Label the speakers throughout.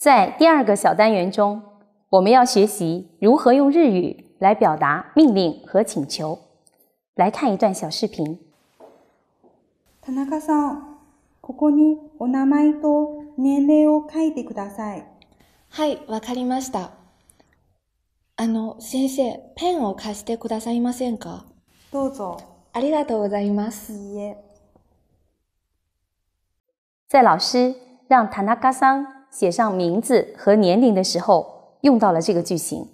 Speaker 1: 在第二个小单元中，我们要学习如何用日语来表达命令和请求。来看一段小视频。
Speaker 2: 田中さん、ここにお名前と年齢を書いてください。はい、わかりました。あの先生、ペンを貸してくださいませんか？どうぞ。ありがとうございます。
Speaker 1: 在老师让田中さん。写上名字和年龄的时候用到了这个句型。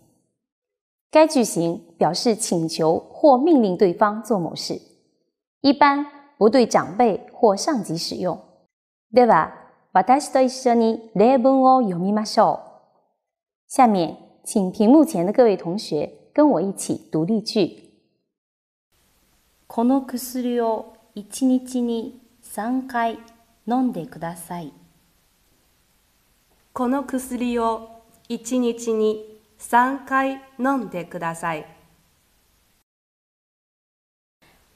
Speaker 1: 该句型表示请求或命令对方做某事，一般不对长辈或上级使用，对吧？下面请屏幕前的各位同学跟我一起读例句。この薬を一日に三
Speaker 2: 回飲んでください。この薬を1日に3回飲んでください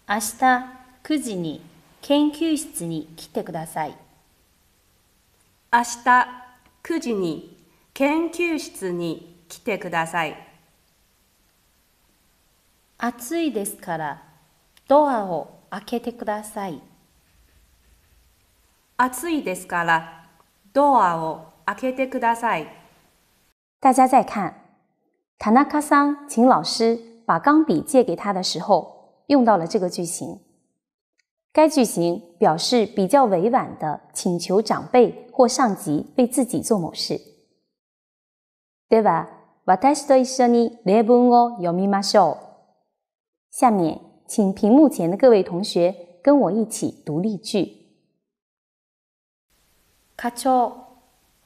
Speaker 2: 明日9時に研究室に来てください明日9時に研究室に来てください暑いですからドアを開けてください暑いですからドアを开けてください。
Speaker 1: 大家再看，タナカさ请老师把钢笔借给他的时候，用到了这个句型。该句型表示比较委婉的请求长辈或上级为自己做某事。对吧？私の一緒に例文を読みましょう。下面，请屏幕前的各位同学跟我一起读例句。課長。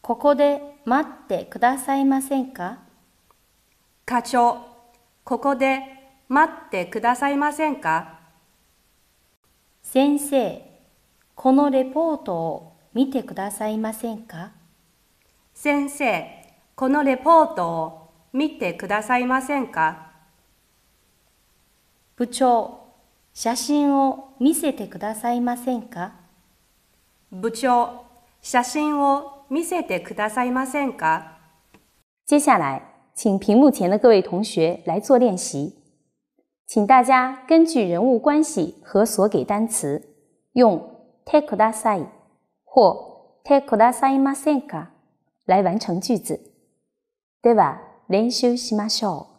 Speaker 1: ここで待って
Speaker 2: くださいませんか課長、ここで待ってくださいませんか先生、このレポートを見てくださいませんか先生、このレポートを見てくださいませんか部長、写真を見せてくださいませんか部長、写真を見せてくださいませんか？
Speaker 1: 接下来，请屏幕前的各位同学来做练习。请大家根据人物关系和所给单词，用「t e k u d 或「t e k u d a s a i 来完成句子。では練習しましょう。